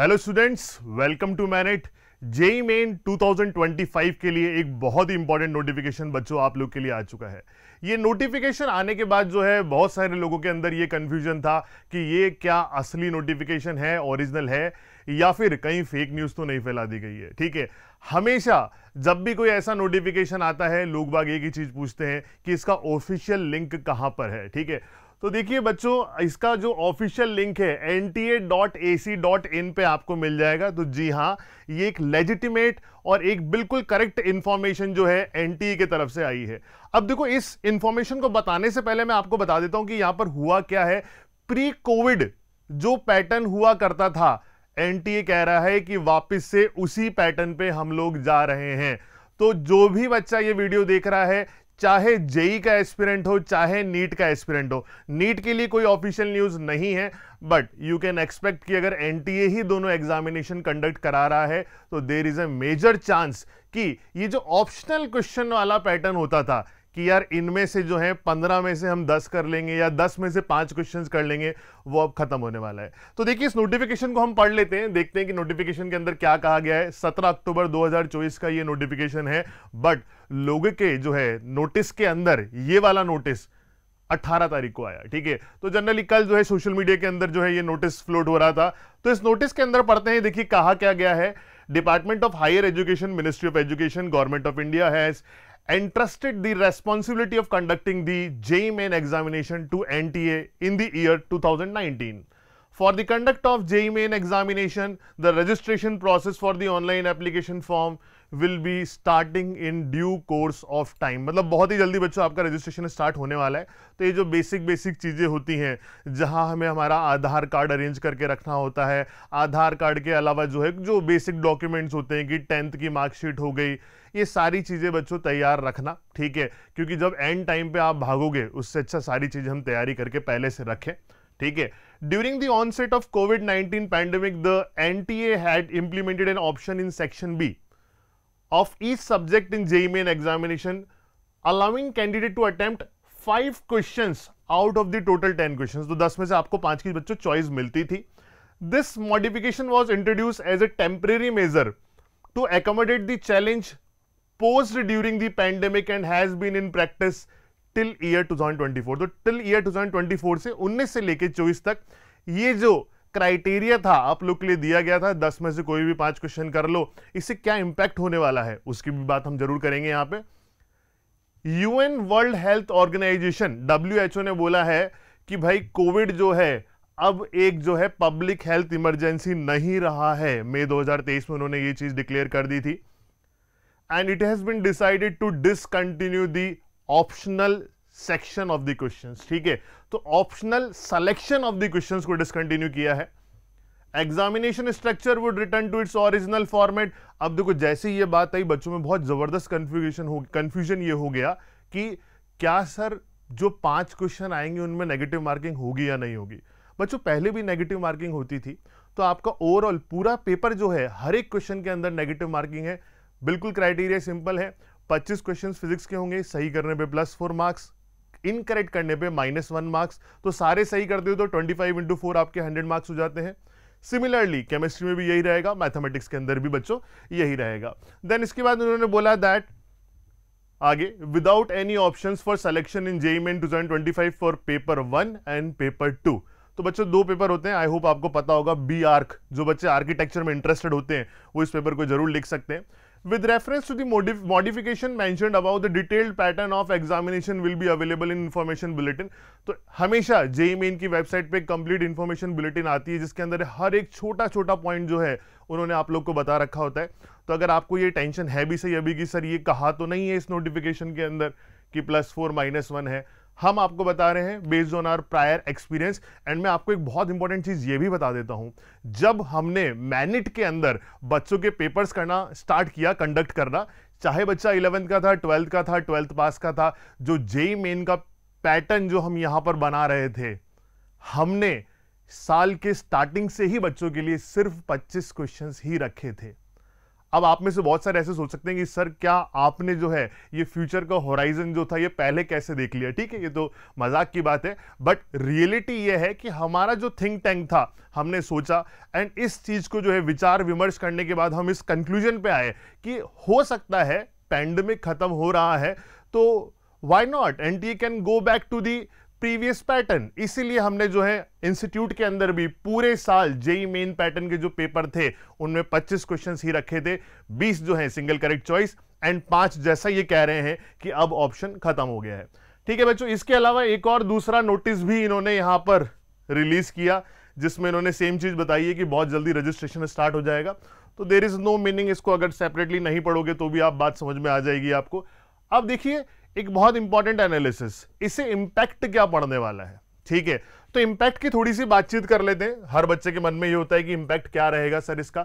Hello students welcome to MANIT JEE main 2025 के लिए एक बहुत ही इंपॉर्टेंट नोटिफिकेशन बच्चों आप लोग के लिए आ चुका है ये नोटिफिकेशन आने के बाद जो है बहुत सारे लोगों के अंदर ये कन्फ्यूजन था कि ये क्या असली नोटिफिकेशन है ओरिजिनल है या फिर कहीं फेक न्यूज़ तो नहीं फैला दी गई है ठीक है हमेशा जब भी कोई ऐसा नोटिफिकेशन आता है लोग बाग एक ही चीज़ पूछते हैं कि इसका ऑफिशियल लिंक कहाँ पर है ठीक है तो देखिए बच्चों इसका जो ऑफिशियल लिंक है N T A dot A C dot in पे आपको मिल जाएगा तो जी हाँ ये एक लेजिटिमेट और एक बिल्कुल करेक्ट इन्फॉर्मेशन जो है एन टी ए की तरफ से आई है अब देखो इस इंफॉर्मेशन को बताने से पहले मैं आपको बता देता हूं कि यहां पर हुआ क्या है प्री कोविड जो पैटर्न हुआ करता था एन टी ए कह रहा है कि वापिस से उसी पैटर्न पे हम लोग जा रहे हैं तो जो भी बच्चा ये वीडियो देख रहा है चाहे जेई का एस्पिरेंट हो चाहे नीट का एस्पिरेंट हो नीट के लिए कोई ऑफिशियल न्यूज़ नहीं है बट यू कैन एक्सपेक्ट कि अगर एनटीए ही दोनों एग्जामिनेशन कंडक्ट करा रहा है तो there is a major chance कि ये जो ऑप्शनल क्वेश्चन वाला पैटर्न होता था कि यार इनमें से जो है पंद्रह में से हम दस कर लेंगे या दस में से पांच क्वेश्चन कर लेंगे वो अब खत्म होने वाला है तो देखिए इस नोटिफिकेशन को हम पढ़ लेते हैं देखते हैं कि नोटिफिकेशन के अंदर क्या कहा गया है सत्रह अक्टूबर दो का ये नोटिफिकेशन है बट लोगों के जो है नोटिस के अंदर ये वाला नोटिस 18 तारीख को आया ठीक है तो जनरली कल जो है सोशल मीडिया के अंदर जो है ये नोटिस फ्लोट हो रहा था तो इस नोटिस के अंदर पढ़ते हैं देखिए कहा क्या गया है department of higher education ministry of education government of India has entrusted the responsibility of conducting the JEE main examination to NTA in the year 2019. For the conduct of JEE main examination, the registration process for the online application form, will be starting in due course of time मतलब बहुत ही जल्दी बच्चों आपका registration start होने वाला है तो ये जो बेसिक बेसिक चीज़ें होती हैं जहां हमें हमारा आधार कार्ड अरेंज करके रखना होता है आधार कार्ड के अलावा जो है जो बेसिक डॉक्यूमेंट्स होते हैं कि टेंथ की मार्कशीट हो गई ये सारी चीज़ें बच्चों तैयार रखना ठीक है क्योंकि जब एंड टाइम पे आप भागोगे उससे अच्छा सारी चीज़ें हम तैयारी करके पहले से रखें ठीक है during the onset of covid 19 the N T A implemented an option in section B of each subject in JEE main examination, allowing candidate to attempt five question out of the total ten question तो दस में से आपको पांच की बच्चों choice मिलती थी this modification was introduce as a temporary measure to accommodate the challenge posed during the pandemic and has been in practice till year 2024 तो टिल ईयर 2024 से 19 से लेकर 24 तक ये जो क्राइटेरिया था आप लोग के लिए दिया गया था दस में से कोई भी पांच क्वेश्चन कर लो इससे क्या इंपैक्ट होने वाला है उसकी भी बात हम जरूर करेंगे यहां पे UN world health organization W ने बोला है कि भाई कोविड जो है अब एक जो है पब्लिक हेल्थ इमरजेंसी नहीं रहा है मई दो में उन्होंने ये चीज डिक्लेयर कर दी थी and it has been decided to discontinue the optional section of the question ठीक है तो optional selection of the question को डिसकंटिन्यू किया है examination structure would return to its original format अब देखो जैसे ये बात आई बच्चों में बहुत जबरदस्त कंफ्यूजन हो कंफ्यूजन ये हो गया कि क्या सर जो पांच क्वेश्चन आएंगे उनमें नेगेटिव मार्किंग होगी या नहीं होगी बच्चों पहले भी नेगेटिव मार्किंग होती थी तो आपका ओवरऑल पूरा पेपर जो है हर एक क्वेश्चन के अंदर नेगेटिव मार्किंग है बिल्कुल क्राइटेरिया सिंपल है 25 क्वेश्चंस फिजिक्स के होंगे सही करने पे प्लस फोर मार्क्स इनकरेक्ट करने पे माइनस वन मार्क्स तो सारे सही करते हो तो ट्वेंटी फाइव इंटू फोर आपके हंड्रेड मार्क्स हो जाते हैं सिमिलरली केमिस्ट्री में भी यही रहेगा मैथमेटिक्स के अंदर भी बच्चों यही रहेगा देन इसके बाद उन्होंने बोला दैट आगे without any option for selection in JEE main two twenty five for paper one and paper two तो बच्चों दो पेपर होते हैं आई होप आपको पता होगा बी आर्क जो बच्चे आर्किटेक्चर में इंटरेस्टेड होते हैं वो इस पेपर को जरूर लिख सकते हैं with reference to the modif modification mentioned above the detailed pattern of examination will be available in information bulletin तो हमेशा जेई मेन e की वेबसाइट पे कंप्लीट इन्फॉर्मेशन बुलेटिन आती है जिसके अंदर हर एक छोटा छोटा पॉइंट जो है उन्होंने आप लोग को बता रखा होता है तो अगर आपको ये टेंशन है भी सही अभी कि सर ये कहा तो नहीं है इस नोटिफिकेशन के अंदर कि प्लस फोर माइनस वन है हम आपको बता रहे हैं based on our prior experience and मैं आपको एक बहुत इंपॉर्टेंट चीज़ ये भी बता देता हूं जब हमने मैनिट के अंदर बच्चों के पेपर्स करना स्टार्ट किया कंडक्ट करना चाहे बच्चा इलेवेंथ का था ट्वेल्थ का था ट्वेल्थ पास का था जो जेई मेन का पैटर्न जो हम यहां पर बना रहे थे हमने साल के स्टार्टिंग से ही बच्चों के लिए सिर्फ 25 क्वेश्चंस ही रखे थे अब आप में से बहुत सारे ऐसे सोच सकते हैं कि सर क्या आपने जो है ये फ्यूचर का होराइजन जो था ये पहले कैसे देख लिया ठीक है ये तो मजाक की बात है बट रियलिटी ये है कि हमारा जो थिंक टैंक था हमने सोचा एंड इस चीज़ को जो है विचार विमर्श करने के बाद हम इस कंक्लूजन पे आए कि हो सकता है पैंडमिक खत्म हो रहा है तो why not and you can go back to the previous pattern इसीलिए हमने जो है इंस्टीट्यूट के अंदर भी पूरे साल जेई मेन पैटर्न के जो पेपर थे उनमें 25 क्वेश्चंस ही रखे थे 20 जो है सिंगल करेक्ट चॉइस एंड पांच जैसा ये कह रहे हैं कि अब ऑप्शन खत्म हो गया है ठीक है बच्चों इसके अलावा एक और दूसरा नोटिस भी इन्होंने यहां पर रिलीज किया जिसमें इन्होंने सेम चीज बताई है कि बहुत जल्दी रजिस्ट्रेशन स्टार्ट हो जाएगा तो देर इज नो मीनिंग इसको अगर सेपरेटली नहीं पढ़ोगे तो भी आप बात समझ में आ जाएगी आपको अब देखिए एक बहुत इंपॉर्टेंट एनालिसिस इससे इंपैक्ट क्या पड़ने वाला है ठीक है तो इंपैक्ट की थोड़ी सी बातचीत कर लेते हैं हर बच्चे के मन में ये होता है कि इंपैक्ट क्या रहेगा सर इसका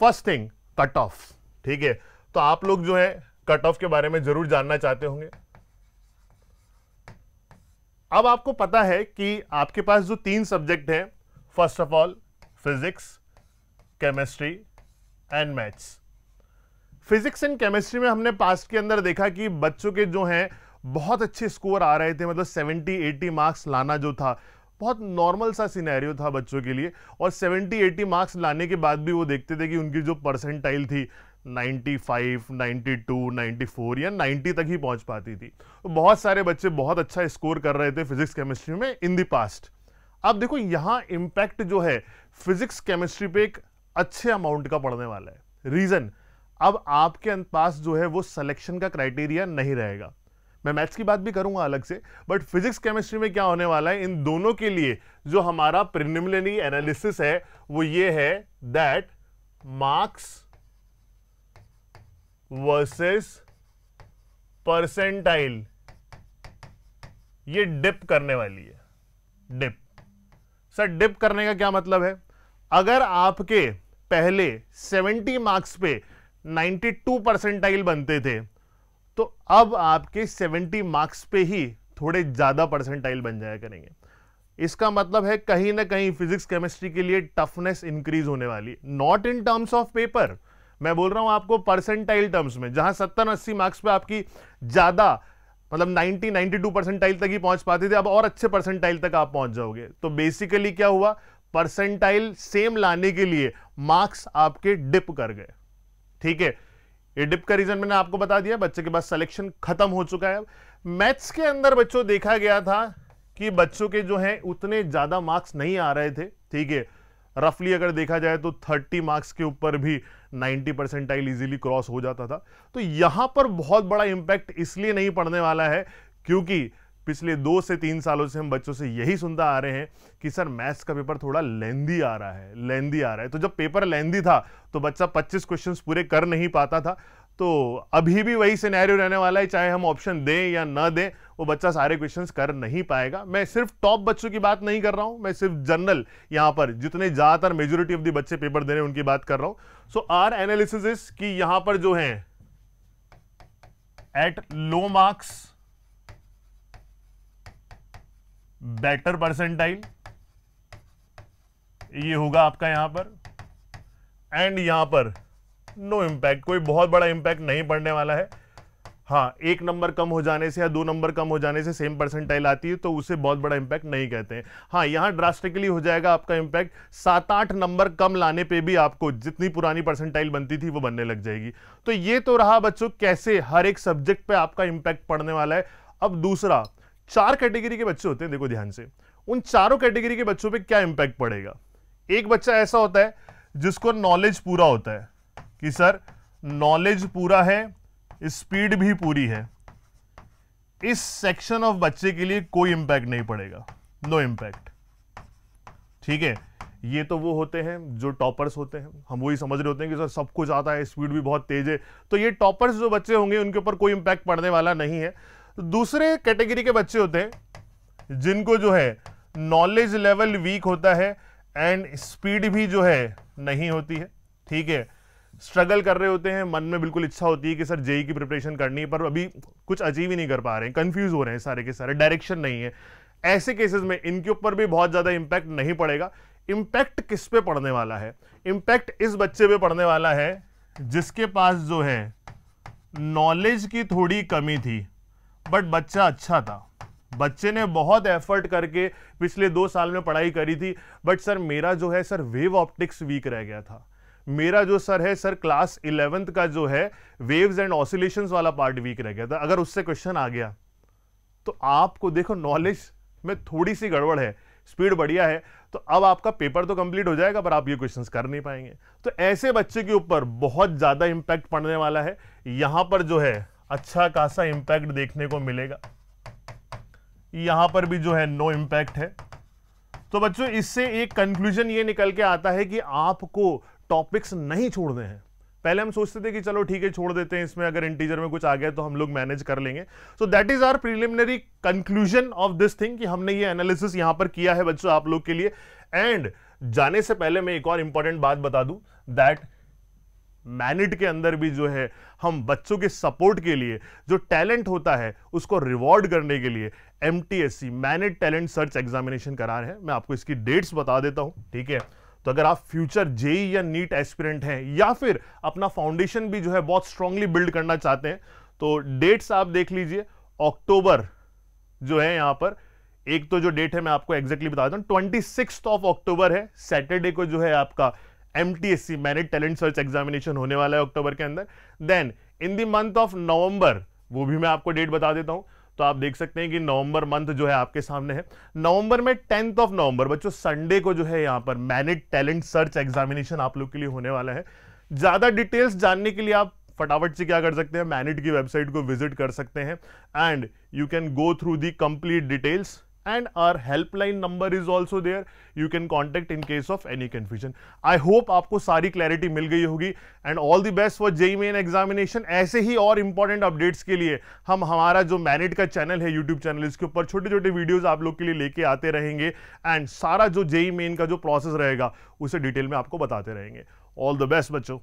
फर्स्ट थिंग कट ऑफ ठीक है तो आप लोग जो है कट ऑफ के बारे में जरूर जानना चाहते होंगे अब आपको पता है कि आपके पास जो तीन सब्जेक्ट हैं first of all physics chemistry and maths physics and chemistry में हमने पास्ट के अंदर देखा कि बच्चों के जो हैं बहुत अच्छे स्कोर आ रहे थे मतलब 70 80 मार्क्स लाना जो था बहुत नॉर्मल सा सिनेरियो था बच्चों के लिए और 70 80 मार्क्स लाने के बाद भी वो देखते थे कि उनकी जो परसेंटाइल थी 95, 92, 94 या 90 तक ही पहुंच पाती थी तो बहुत सारे बच्चे बहुत अच्छा स्कोर कर रहे थे फिजिक्स केमिस्ट्री में इन दी पास्ट अब देखो यहाँ इम्पैक्ट जो है फिजिक्स केमिस्ट्री पे एक अच्छे अमाउंट का पड़ने वाला है रीज़न अब आपके पास जो है वो सिलेक्शन का क्राइटेरिया नहीं रहेगा मैं मैथ्स की बात भी करूंगा अलग से बट फिजिक्स केमिस्ट्री में क्या होने वाला है इन दोनों के लिए जो हमारा प्रिलिमिनरी एनालिसिस है वो ये है दैट मार्क्स वर्सेस परसेंटाइल ये डिप करने वाली है डिप सर डिप करने का क्या मतलब है अगर आपके पहले 70 मार्क्स पे 92 परसेंटाइल बनते थे तो अब आपके 70 मार्क्स पे ही थोड़े ज़्यादा परसेंटाइल बन जाया करेंगे इसका मतलब है कहीं ना कहीं फिजिक्स केमिस्ट्री के लिए टफनेस इंक्रीज होने वाली not in terms of paper मैं बोल रहा हूं आपको परसेंटाइल टर्म्स में जहां सत्तर अस्सी मार्क्स पे आपकी ज़्यादा मतलब 90 92 परसेंटाइल तक ही पहुंच पाते थे अब और अच्छे परसेंटाइल तक आप पहुंच जाओगे तो बेसिकली क्या हुआ परसेंटाइल सेम लाने के लिए मार्क्स आपके डिप कर गए ठीक है ये डिप का रीजन मैंने आपको बता दिया बच्चे के पास सिलेक्शन खत्म हो चुका है मैथ्स के अंदर बच्चों देखा गया था कि बच्चों के जो है उतने ज्यादा मार्क्स नहीं आ रहे थे ठीक है रफली अगर देखा जाए तो 30 मार्क्स के ऊपर भी 90 परसेंटाइल इजीली क्रॉस हो जाता था तो यहां पर बहुत बड़ा इंपैक्ट इसलिए नहीं पड़ने वाला है क्योंकि पिछले दो से तीन सालों से हम बच्चों से यही सुनता आ रहे हैं कि सर मैथ्स का पेपर थोड़ा लेंदी आ रहा है लेंदी आ रहा है तो जब पेपर लेंदी था तो बच्चा 25 क्वेश्चंस पूरे कर नहीं पाता था तो अभी भी वही सिनेरियो रहने वाला है चाहे हम ऑप्शन दें या ना दें वो बच्चा सारे क्वेश्चंस कर नहीं पाएगा मैं सिर्फ टॉप बच्चों की बात नहीं कर रहा हूं मैं सिर्फ जनरल यहां पर जितने ज्यादातर मेजोरिटी ऑफ दी बच्चे पेपर दे रहे हैं उनकी बात कर रहा हूं सो आर एनालिसिस कि यहां पर जो है at low marks better percentile ये होगा आपका यहां पर एंड यहां पर नो इंपैक्ट कोई बहुत बड़ा इंपैक्ट नहीं पड़ने वाला है हाँ एक नंबर कम हो जाने से या दो नंबर कम हो जाने से सेम परसेंटाइल आती है तो उसे बहुत बड़ा इंपैक्ट नहीं कहते हैं हाँ यहाँ ड्रास्टिकली हो जाएगा आपका इंपैक्ट सात आठ नंबर कम लाने पे भी आपको जितनी पुरानी परसेंटाइल बनती थी वो बनने लग जाएगी तो ये तो रहा बच्चों कैसे हर एक सब्जेक्ट पे आपका इम्पैक्ट पड़ने वाला है अब दूसरा चार कैटेगरी के बच्चे होते हैं देखो ध्यान से उन चारों कैटेगरी के बच्चों पे क्या इंपैक्ट पड़ेगा एक बच्चा ऐसा होता है जिसको नॉलेज पूरा होता है कि सर नॉलेज पूरा है स्पीड भी पूरी है इस सेक्शन ऑफ बच्चे के लिए कोई इंपैक्ट नहीं पड़ेगा नो इंपैक्ट ठीक है ये तो वो होते हैं जो टॉपर्स होते हैं हम वही समझ रहे होते हैं कि सर सब कुछ आता है स्पीड भी बहुत तेज है तो ये टॉपर्स जो बच्चे होंगे उनके ऊपर कोई इंपैक्ट पड़ने वाला नहीं है तो दूसरे कैटेगरी के बच्चे होते हैं जिनको जो है नॉलेज लेवल वीक होता है एंड स्पीड भी जो है नहीं होती है ठीक है स्ट्रगल कर रहे होते हैं मन में बिल्कुल इच्छा होती है कि सर जेई की प्रिपरेशन करनी है पर अभी कुछ अचीव ही नहीं कर पा रहे हैं कंफ्यूज हो रहे हैं सारे के सारे डायरेक्शन नहीं है ऐसे केसेस में इनके ऊपर भी बहुत ज़्यादा इंपैक्ट नहीं पड़ेगा इंपैक्ट किस पे पड़ने वाला है इंपैक्ट इस बच्चे पे पड़ने वाला है जिसके पास जो है नॉलेज की थोड़ी कमी थी बट बच्चा अच्छा था बच्चे ने बहुत एफर्ट करके पिछले दो साल में पढ़ाई करी थी बट सर मेरा जो है सर वेव ऑप्टिक्स वीक रह गया था मेरा जो सर है सर क्लास इलेवेंथ का जो है वेव्स एंड ऑसिलेशन वाला पार्ट वीक रह गया था अगर उससे क्वेश्चन आ गया तो आपको देखो नॉलेज में थोड़ी सी गड़बड़ है स्पीड बढ़िया है तो अब आपका पेपर तो कंप्लीट हो जाएगा पर आप ये क्वेश्चन कर नहीं पाएंगे तो ऐसे बच्चे के ऊपर बहुत ज़्यादा इम्पैक्ट पड़ने वाला है यहाँ पर जो है अच्छा खासा इंपैक्ट देखने को मिलेगा यहां पर भी जो है नो इंपैक्ट है तो बच्चों इससे एक कंक्लूजन ये निकल के आता है कि आपको टॉपिक्स नहीं छोड़ने हैं पहले हम सोचते थे कि चलो ठीक है छोड़ देते हैं इसमें अगर इंटीजर में कुछ आ गया तो हम लोग मैनेज कर लेंगे so that is our preliminary conclusion of this thing कि हमने ये एनालिसिस यहां पर किया है बच्चों आप लोग के लिए एंड जाने से पहले मैं एक और इंपॉर्टेंट बात बता दूं दैट मैनिट के अंदर भी जो है हम बच्चों के सपोर्ट के लिए जो टैलेंट होता है उसको रिवॉर्ड करने के लिए M T S C MANIT talent search examination करा रहे हैं मैं आपको इसकी डेट्स बता देता हूं ठीक है तो अगर आप फ्यूचर जेई या नीट एस्पिरेंट हैं या फिर अपना फाउंडेशन भी जो है बहुत स्ट्रांगली बिल्ड करना चाहते हैं तो डेट्स आप देख लीजिए अक्टूबर जो है यहां पर एक तो जो डेट है मैं आपको एग्जैक्टली बता देता हूं ट्वेंटी ऑफ अक्टूबर है सैटरडे को जो है आपका M T S C merit talent search examination होने वाला है अक्टूबर के अंदर then in the month of November वो भी मैं आपको डेट बता देता हूं तो आप देख सकते हैं कि नवंबर मंथ जो है आपके सामने है नवंबर में टेंथ ऑफ नवंबर बच्चों संडे को जो है यहां पर मैरिट टैलेंट सर्च एग्जामिनेशन आप लोग के लिए होने वाला है ज़्यादा डिटेल्स जानने के लिए आप फटाफट से क्या कर सकते हैं मैनिट की वेबसाइट को विजिट कर सकते हैं and you can go through the complete details and our helpline number is also there you can contact in case of any confusion i hope aapko sari clarity mil gayi hogi and all the best for JEE main examination aise hi aur important updates ke liye hum hamara jo merit ka channel hai youtube channel iske upar chote chote videos aap log ke liye leke aate rahenge and sara jo jee main ka jo process rahega use detail mein aapko batate rahenge all the best bachcho